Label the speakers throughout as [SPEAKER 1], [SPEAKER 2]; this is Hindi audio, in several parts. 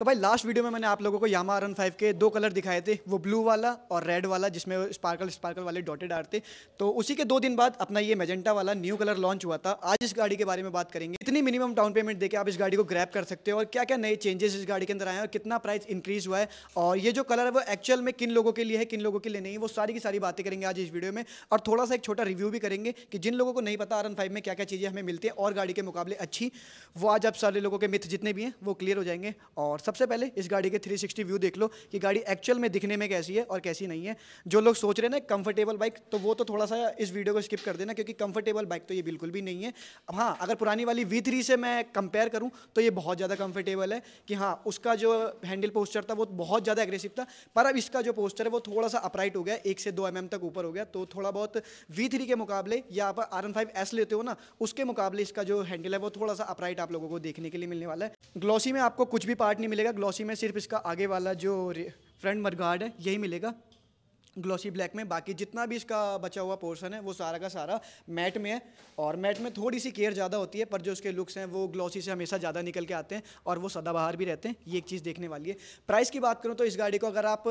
[SPEAKER 1] तो भाई लास्ट वीडियो में मैंने आप लोगों को यामा आर फाइव के दो कलर दिखाए थे वो ब्लू वाला और रेड वाला जिसमें स्पार्कल स्पार्कल वाले डॉटेड आर थे तो उसी के दो दिन बाद अपना ये मेजेंटा वाला न्यू कलर लॉन्च हुआ था आज इस गाड़ी के बारे में बात करेंगे इतनी मिनिमम डाउन पेमेंट देकर आप इस गाड़ी को ग्रैप कर सकते हो और क्या क्या नए चेंजेस इस गाड़ी के अंदर आए और कितना प्राइस इंक्रीज हुआ है और ये जो कलर है वो एक्चुअल में किन लोगों के लिए है किन लोगों के लिए नहीं वो सारी की सारी बातें करेंगे आज इस वीडियो में और थोड़ा सा एक छोटा रिव्यू भी करेंगे कि जिन लोगों को नहीं पता आर फाइव में क्या क्या चीज़ें हमें मिलती है और गाड़ी के मुकाबले अच्छी वो आज आप सारे लोगों के मिथ जितने भी हैं वो क्लियर हो जाएंगे और सबसे पहले इस गाड़ी के 360 व्यू देख लो कि गाड़ी एक्चुअल में दिखने में कैसी है और कैसी नहीं है जो लोग सोच रहे हैं ना कंफर्टेबल बाइक तो वो तो थोड़ा सा इस वीडियो को स्किप कर देना क्योंकि कंफर्टेबल बाइक तो ये बिल्कुल भी नहीं है हाँ अगर पुरानी वाली वी से मैं कंपेयर करूँ तो ये बहुत ज़्यादा कंफर्टेबल है कि हाँ उसका जो हैंडल पोस्टर था वो बहुत ज़्यादा एग्रेसिव था पर अब इसका जो पोस्टर है वो थोड़ा सा अपराइट हो गया एक से दो एम mm तक ऊपर हो गया तो थोड़ा बहुत वी के मुकाबले या आप आर एन फाइव एस लेते हो ना उसके मुकाबले इसका जो हैंडल है वो थोड़ा सा अपराइट आप लोगों को देखने के लिए मिलने वाला है ग्लॉसी में आपको कुछ भी पार्ट नहीं मिलेगा ग्लॉसी में सिर्फ इसका आगे वाला जो फ्रंट मरगार्ड है यही मिलेगा ग्लॉसी ब्लैक में बाकी जितना भी इसका बचा हुआ पोर्शन है वो सारा का सारा मैट में है और मैट में थोड़ी सी केयर ज़्यादा होती है पर जो उसके लुक्स हैं वो ग्लॉसी से हमेशा ज़्यादा निकल के आते हैं और वो सदाबहार भी रहते हैं ये एक चीज़ देखने वाली है प्राइस की बात करूँ तो इस गाड़ी को अगर आप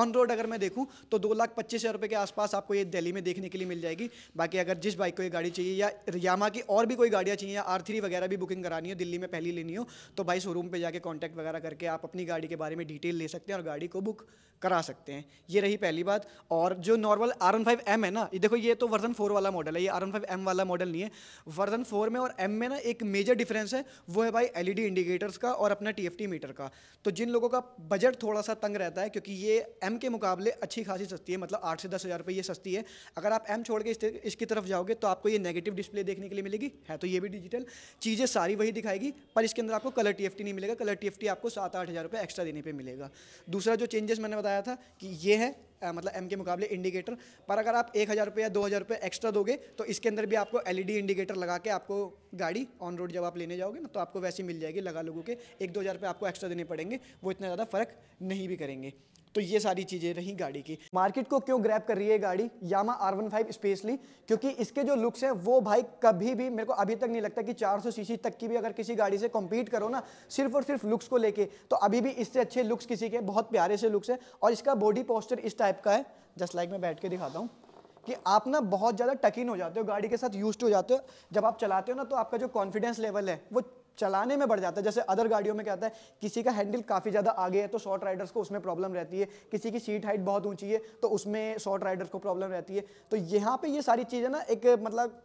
[SPEAKER 1] ऑन रोड अगर मैं देखूँ तो दो लाख पच्चीस हज़ार रुपये के आसपास आपको ये दिल्ली में देखने के लिए मिल जाएगी बाकी अगर जिस बाइक को ये गाड़ी चाहिए या यामा की और भी कोई गाड़ियाँ चाहिए या आर थ्री वगैरह भी बुकिंग करानी हो दिल्ली में पहली लेनी हो तो भाई शोरूम पर जाके कॉन्टैक्ट वगैरह करके आप अपनी गाड़ी के बारे में डिटेल ले सकते हैं और गाड़ी को बुक करा सकते हैं ये रही पहली बात साथ और जो normal R N five M है ना ये देखो ये तो वर्जन फोर वाला मॉडल है ये आर एन फाइव एम वाला मॉडल नहीं है वर्जन फोर में और एम में ना एक मेजर डिफरेंस है वो है भाई एलईडी इंडिकेटर्स e का और अपना टी एफ टी मीटर का तो जिन लोगों का बजट थोड़ा सा तंग रहता है क्योंकि ये एम के मुकाबले अच्छी खासी सस्ती है मतलब आठ से दस हज़ार रुपये ये सस्ती है अगर आप एम छोड़ के इसकी तरफ जाओगे तो आपको ये नेगेटिव डिस्प्ले देखने के लिए मिलेगी है तो ये भी डिजिटल चीज़ें सारी वही दिखाएगी पर इसके अंदर आपको कलर टी एफ टी नहीं मिलेगा कलर टी एफ टी आपको सात आठ हज़ार रुपये एक्स्ट्रा देने पर मिलेगा दूसरा जो चेंजेस मैंने बताया था कि ये है मतलब एम के मुकाबले इंडिकेटर पर अगर आप एक हज़ार रुपये या दो हज़ार रुपये एक्स्ट्रा दोगे तो इसके अंदर भी आपको एल इंडिकेटर e लगा के आपको गाड़ी ऑन रोड जब आप लेने जाओगे ना तो आपको वैसी मिल जाएगी लगा लोगों के एक दो हज़ार रुपये आपको एक्स्ट्रा देने पड़ेंगे वो इतना ज़्यादा फ़र्क नहीं भी करेंगे तो ये सारी चीज़ें रही गाड़ी की मार्केट को क्यों ग्रैप कर रही है गाड़ी Yamaha R one five specially क्योंकि इसके जो लुक्स हैं वो भाई कभी भी मेरे को अभी तक नहीं लगता कि 400 सीसी तक की भी अगर किसी गाड़ी से कम्पीट करो ना सिर्फ और सिर्फ लुक्स को लेके तो अभी भी इससे अच्छे लुक्स किसी के बहुत प्यारे से लुक्स है और इसका बॉडी पोस्टर इस टाइप का है जस्ट लाइक मैं बैठ के दिखाता हूँ कि आप ना बहुत ज़्यादा टकिन हो जाते हो गाड़ी के साथ यूज हो जाते हो जब आप चलाते हो ना तो आपका जो कॉन्फिडेंस लेवल है वो चलाने में बढ़ जाता है जैसे अदर गाड़ियों में क्या होता है किसी का हैंडल काफ़ी ज़्यादा आगे है तो शॉर्ट राइडर्स को उसमें प्रॉब्लम रहती है किसी की सीट हाइट बहुत ऊंची है तो उसमें शॉर्ट राइडर्स को प्रॉब्लम रहती है तो यहाँ पे ये सारी चीज़ें ना एक मतलब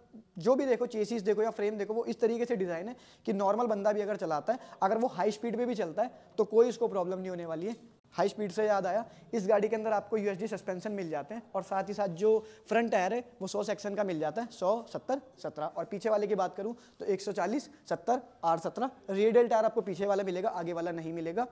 [SPEAKER 1] जो भी देखो चेसिस देखो या फ्रेम देखो वो इस तरीके से डिज़ाइन है कि नॉर्मल बंदा भी अगर चलाता है अगर वो हाई स्पीड पर भी चलता है तो कोई उसको प्रॉब्लम नहीं होने वाली है हाई स्पीड से याद आया इस गाड़ी के अंदर आपको यूएसडी सस्पेंशन मिल जाते हैं और साथ ही साथ जो फ्रंट टायर है वो 100 सेक्शन का मिल जाता है 100 70 17 और पीछे वाले की बात करूँ तो 140 70 आर 17 रेडियल टायर आपको पीछे वाला मिलेगा आगे वाला नहीं मिलेगा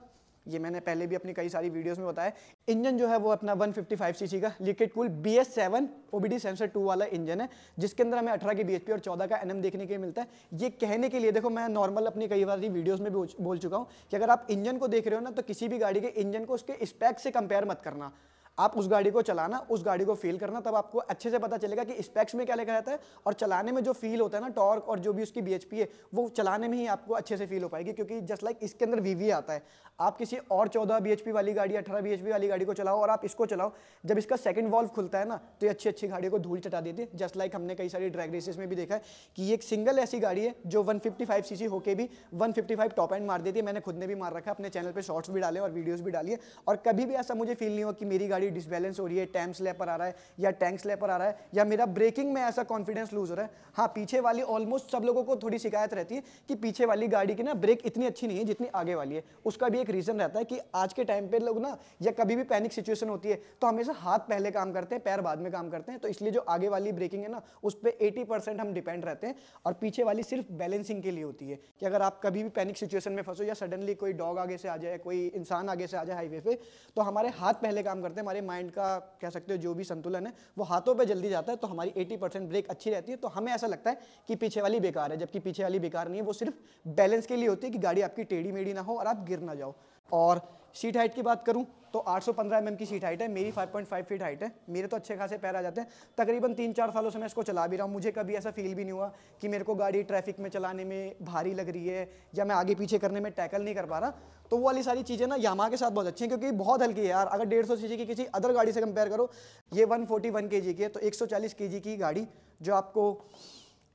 [SPEAKER 1] ये मैंने पहले भी अपनी कई सारी वीडियोस में बताया इंजन जो है वो अपना 155 सीसी का liquid cool B S seven OBD sensor two वाला इंजन है जिसके अंदर हमें 18 के बी और 14 का एनएम देखने के मिलता है ये कहने के लिए देखो मैं नॉर्मल अपनी कई बार वीडियोस में बोल चुका हूँ कि अगर आप इंजन को देख रहे हो ना तो किसी भी गाड़ी के इंजन को उसके स्पैक से कंपेयर मत करना आप उस गाड़ी को चलाना उस गाड़ी को फील करना तब आपको अच्छे से पता चलेगा कि स्पेक्स में क्या लिखा रहता है और चलाने में जो फील होता है ना टॉर्क और जो भी उसकी बी है वो चलाने में ही आपको अच्छे से फील हो पाएगी क्योंकि जस्ट लाइक इसके अंदर वी आता है आप किसी और चौदह बी वाली गाड़ी अठारह बी वाली गाड़ी को चलाओ और आप इसको चलाओ जब इसका सेकंड वॉल्व खुलता है ना तो ये अच्छी अच्छी गाड़ी को धूल चटा देती है जस्ट लाइक हमने कई सारी ड्रैग रेसेस में भी देखा है कि एक सिंगल ऐसी गाड़ी है जो वन सीसी होके भी वन टॉप एंड मार देती है मैंने खुद ने भी मार रखा है अपने चैनल पर शॉर्ट्स भी डाले और वीडियोज़ भी डाली और कभी भी ऐसा मुझे फील नहीं हो कि मेरी गाड़ी गाड़ी डिसबैलेंस हो रही है टैम स्लैप पर आ रहा है या टैंक स्लैप पर आ रहा है या मेरा ब्रेकिंग में ऐसा कॉन्फिडेंस लूज हो रहा है हाँ पीछे वाली ऑलमोस्ट सब लोगों को थोड़ी शिकायत रहती है कि पीछे वाली गाड़ी की ना ब्रेक इतनी अच्छी नहीं है जितनी आगे वाली है उसका भी एक रीज़न रहता है कि आज के टाइम पर लोग ना या कभी भी पैनिक सिचुएशन होती है तो हमेशा हाथ पहले काम करते हैं पैर बाद में काम करते हैं तो इसलिए जो आगे वाली ब्रेकिंग है ना उस पर एटी हम डिपेंड रहते हैं और पीछे वाली सिर्फ बैलेंसिंग के लिए होती है कि अगर आप कभी भी पैनिक सिचुएशन में फंसो या सडनली कोई डॉग आगे से आ जाए कोई इंसान आगे से आ जाए हाईवे पे तो हमारे हाथ पहले काम करते हैं हमारे माइंड का कह सकते हो जो भी संतुलन है वो हाथों पे जल्दी जाता है तो हमारी 80 परसेंट ब्रेक अच्छी रहती है तो हमें ऐसा लगता है कि पीछे वाली बेकार है जबकि पीछे वाली बेकार नहीं है वो सिर्फ बैलेंस के लिए होती है कि गाड़ी आपकी टेढ़ी मेढ़ी ना हो और आप गिर ना जाओ और सीट हाइट की बात करूँ तो 815 mm की सीट हाइट है मेरी 5.5 फीट हाइट है मेरे तो अच्छे खासे पैर आ जाते हैं तकरीबन तीन चार सालों से मैं इसको चला भी रहा हूँ मुझे कभी ऐसा फील भी नहीं हुआ कि मेरे को गाड़ी ट्रैफिक में चलाने में भारी लग रही है या मैं आगे पीछे करने में टैकल नहीं कर पा रहा तो वो वाली सारी चीज़ें ना यामा के साथ बहुत अच्छी हैं क्योंकि बहुत हल्की है यार अगर डेढ़ सौ की किसी अदर गाड़ी से कंपेयर करो ये वन फोर्टी की है तो एक सौ की गाड़ी जो आपको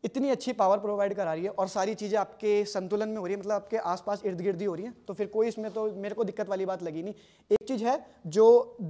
[SPEAKER 1] इतनी अच्छी पावर प्रोवाइड करा रही है और सारी चीज़ें आपके संतुलन में हो रही है मतलब आपके आसपास इर्द गिर्द ही हो रही है तो फिर कोई इसमें तो मेरे को दिक्कत वाली बात लगी नहीं एक चीज़ है जो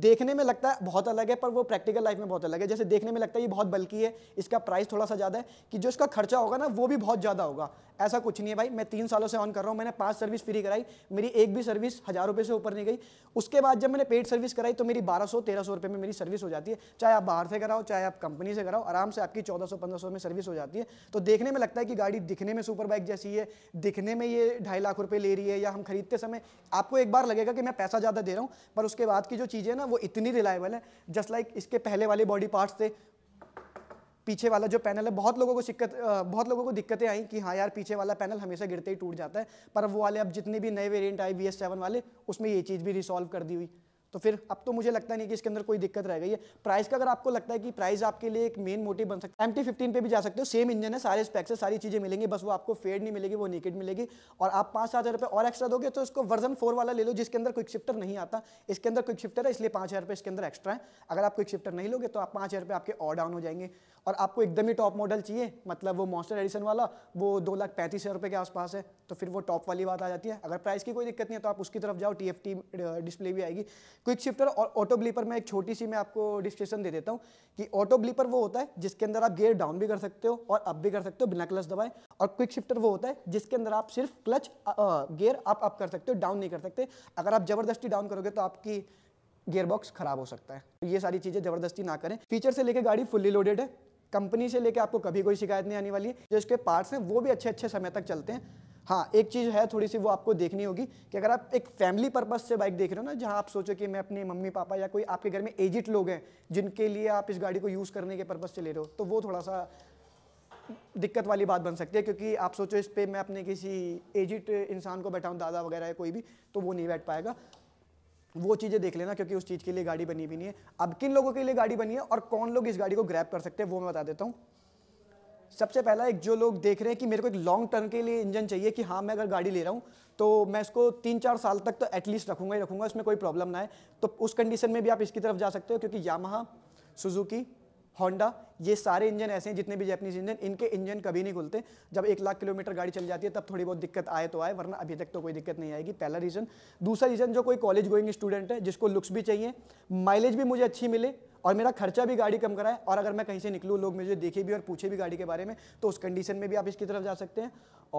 [SPEAKER 1] देखने में लगता है बहुत अलग है पर वो प्रैक्टिकल लाइफ में बहुत अलग है जैसे देखने में लगता है ये बहुत बल्कि है इसका प्राइस थोड़ा सा ज़्यादा है कि जो इसका खर्चा होगा ना वो भी बहुत ज़्यादा होगा ऐसा कुछ नहीं है भाई मैं तीन सालों से ऑन कर रहा हूँ मैंने पांच सर्विस फ्री कराई मेरी एक भी सर्विस हज़ार रुपये से ऊपर नहीं गई उसके बाद जब मैंने पेड सर्विस कराई तो मेरी बारह सौ तेरह सौ रुपये में मेरी सर्विस हो जाती है चाहे आप बाहर से कराओ चाहे आप कंपनी से कराओ आराम से आपकी चौदह सौ पंद्रह सौ में सर्विस हो जाती है तो देखने में लगता है कि गाड़ी दिखने में सुपर बाइक जैसी है दिखने में ये ढाई लाख रुपये ले रही है या हम खरीदते समय आपको एक बार लगेगा कि मैं पैसा ज़्यादा दे रहा हूँ पर उसके बाद की जो चीज़ें ना वो इतनी रिलायबल है जस्ट लाइक इसके पहले वाले बॉडी पार्ट्स थे पीछे वाला जो पैनल है बहुत लोगों को दिक्कत बहुत लोगों को दिक्कतें आई कि हाँ यार पीछे वाला पैनल हमेशा गिरते ही टूट जाता है पर वो वाले अब जितने भी नए वेरियंट आए वी वाले उसमें ये चीज़ भी रिसॉल्व कर दी हुई तो फिर अब तो मुझे लगता नहीं कि इसके अंदर कोई दिक्कत रह गई है प्राइस का अगर आपको लगता है कि प्राइस आपके लिए एक मेन मोटिव बन सकता है एम टी फिफ्टीन पर भी जा सकते हो सेम इंजन है सारे स्पेक्स है सारी चीज़ें मिलेंगी बस वो आपको फेड नहीं मिलेगी वो निकेट मिलेगी और आप पाँच हज़ार रुपये और एक्स्ट्रा दोगे तो उसको वर्जन फोर वाला ले लो जिसके अंदर क्विक शिफ्टर नहीं आता इसके अंदर क्विक शिफ्टर है इसलिए पाँच हज़ार रुपये इसके अंदर एक्स्ट्रा है अगर आप क्विक शिफ्टर नहीं लोगे तो आप पाँच हज़ार रुपये आपके और डाउन हो जाएंगे और आपको एकदम ही टॉप मॉडल चाहिए मतलब वो मॉन्स्टर एडिशन वाला वो दो लाख पैंतीस हज़ार रुपये के आसपास है तो फिर वो टॉप वाली बात आ जाती है अगर प्राइस की कोई दिक्कत नहीं है तो आप उसकी तरफ जाओ टी एफ टी डिस्प्ले भी आएगी क्विक शिफ्टर और ऑटो ब्लीपर में एक छोटी सी मैं आपको डिस्क्रिप्शन दे देता हूँ कि ऑटो ब्लीपर वो होता है जिसके अंदर आप गेयर डाउन भी कर सकते हो और अप भी कर सकते हो बिना क्लच दबाए और क्विक शिफ्टर वो होता है जिसके अंदर आप सिर्फ क्लच गेयर अप अप कर सकते हो डाउन नहीं कर सकते अगर आप ज़बरदस्ती डाउन करोगे तो आपकी गेयरबॉक्स खराब हो सकता है तो ये सारी चीज़ें ज़बरदस्ती ना करें फीचर से लेकर गाड़ी फुल्ली लोडेड है कंपनी से लेके आपको कभी कोई शिकायत नहीं आने वाली है जो इसके पार्ट्स हैं वो भी अच्छे अच्छे समय तक चलते हैं हाँ एक चीज़ है थोड़ी सी वो आपको देखनी होगी कि अगर आप एक फैमिली पर्पज से बाइक देख रहे हो ना जहाँ आप सोचो कि मैं अपने मम्मी पापा या कोई आपके घर में एजिट लोग हैं जिनके लिए आप इस गाड़ी को यूज़ करने के पर्पज़ से ले रहे हो तो वो थोड़ा सा दिक्कत वाली बात बन सकती है क्योंकि आप सोचो इस पर मैं अपने किसी एजिट इंसान को बैठाऊँ दादा वगैरह या कोई भी तो वो नहीं बैठ पाएगा वो चीज़ें देख लेना क्योंकि उस चीज़ के लिए गाड़ी बनी भी नहीं है अब किन लोगों के लिए गाड़ी बनी है और कौन लोग इस गाड़ी को ग्रैप कर सकते हैं वो मैं बता देता हूँ सबसे पहला एक जो लोग देख रहे हैं कि मेरे को एक लॉन्ग टर्म के लिए इंजन चाहिए कि हाँ मैं अगर गाड़ी ले रहा हूँ तो मैं इसको तीन चार साल तक तो एटलीस्ट रखूँगा ही रखूँगा इसमें कोई प्रॉब्लम ना है तो उस कंडीशन में भी आप इसकी तरफ जा सकते हो क्योंकि यामहा सुजुकी होंडा ये सारे इंजन ऐसे हैं जितने भी जैपनीज इंजन इनके इंजन कभी नहीं खुलते जब एक लाख किलोमीटर गाड़ी चल जाती है तब थोड़ी बहुत दिक्कत आए तो आए वरना अभी तक तो कोई दिक्कत नहीं आएगी पहला रीज़न दूसरा रीज़न जो कोई कॉलेज गोइंग स्टूडेंट है जिसको लुक्स भी चाहिए माइलेज भी मुझे अच्छी मिले और मेरा खर्चा भी गाड़ी कम कराए और अगर मैं कहीं से निकलूँ लोग मुझे देखे भी और पूछे भी गाड़ी के बारे में तो उस कंडीशन में भी आप इसकी तरफ जा सकते हैं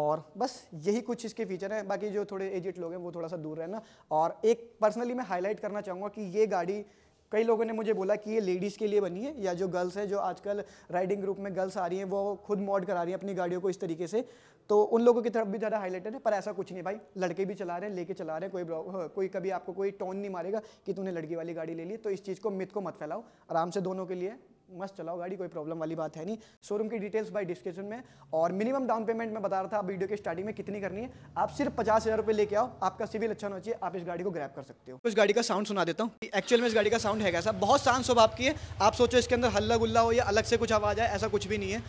[SPEAKER 1] और बस यही कुछ इसके फीचर हैं बाकी जो थोड़े एजिट लोग हैं वो थोड़ा सा दूर रहना और एक पर्सनली मैं हाईलाइट करना चाहूँगा कि ये गाड़ी कई लोगों ने मुझे बोला कि ये लेडीज़ के लिए बनी है या जो गर्ल्स है जो आजकल राइडिंग ग्रुप में गर्ल्स आ रही हैं वो खुद मॉड करा रही हैं अपनी गाड़ियों को इस तरीके से तो उन लोगों की तरफ भी ज़्यादा हाईलाइटेड है पर ऐसा कुछ नहीं भाई लड़के भी चला रहे हैं लेके चला रहे हैं कोई हाँ, कोई कभी आपको कोई टोन नहीं मारेगा कि तूने लड़की वाली गाड़ी ले ली तो इस चीज़ को मिथ को मत फैलाओ आराम से दोनों के लिए मस्त चलाओ गाड़ी कोई प्रॉब्लम वाली बात है नहीं शोरूम की डिटेल्स बाई डिस्क्रिप्शन में और मिनिमम डाउन पेमेंट में बता रहा था आप वीडियो के स्टार्टिंग में कितनी करनी है आप सिर्फ पचास हज़ार रुपये लेके आओ आपका सिविल अच्छा होना चाहिए आप इस गाड़ी को ग्रैप कर सकते हो तो इस गाड़ी का साउंड सुना देता हूँ एक्चुअल में इस गाड़ी का साउंड है कैसा बहुत शांत स्वभाव की है आप सोचो इसके अंदर हल्ला गुल्ला हो या अलग से कुछ आवाज़ आए ऐसा कुछ भी नहीं है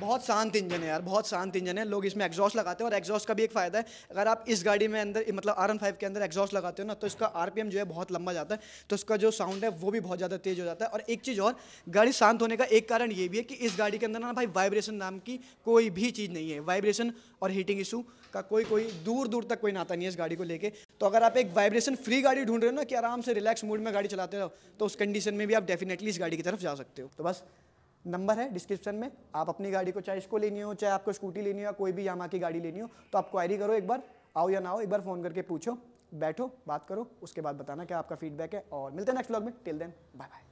[SPEAKER 1] बहुत शांत इंजन है यार बहुत शांत इंजन है लोग इसमें एग्जॉस्ट लगाते हैं और एग्जॉस्ट का भी एक फ़ायदा है अगर आप इस गाड़ी में अंदर मतलब आर फाइव के अंदर एग्जॉस्ट लगाते हो ना तो इसका आर जो है बहुत लंबा जाता है तो उसका जो साउंड है वो भी बहुत ज़्यादा तेज़ हो जाता है और एक चीज़ और गाड़ी शांत होने का एक कारण ये भी है कि इस गाड़ी के अंदर ना भाई वाइब्रेशन नाम की कोई भी चीज़ नहीं है वाइब्रेशन और हीटिंग इशू का कोई कोई दूर दूर तक कोई नाता नहीं है इस गाड़ी को लेके तो अगर आप एक वाइब्रेशन फ्री गाड़ी ढूंढ रहे हो ना कि आराम से रिलैक्स मूड में गाड़ी चलाते रहो तो उस कंडीशन में भी आप डेफिनेटली इस गाड़ी की तरफ जा सकते हो तो बस नंबर है डिस्क्रिप्शन में आप अपनी गाड़ी को चाहे इसको लेनी हो चाहे आपको स्कूटी लेनी हो या कोई भी यामा की गाड़ी लेनी हो तो आप क्वायरी करो एक बार आओ या ना आओ एक बार फ़ोन करके पूछो बैठो बात करो उसके बाद बताना क्या आपका फीडबैक है और मिलते हैं नेक्स्ट ब्लॉग में टिल देन बाय बाय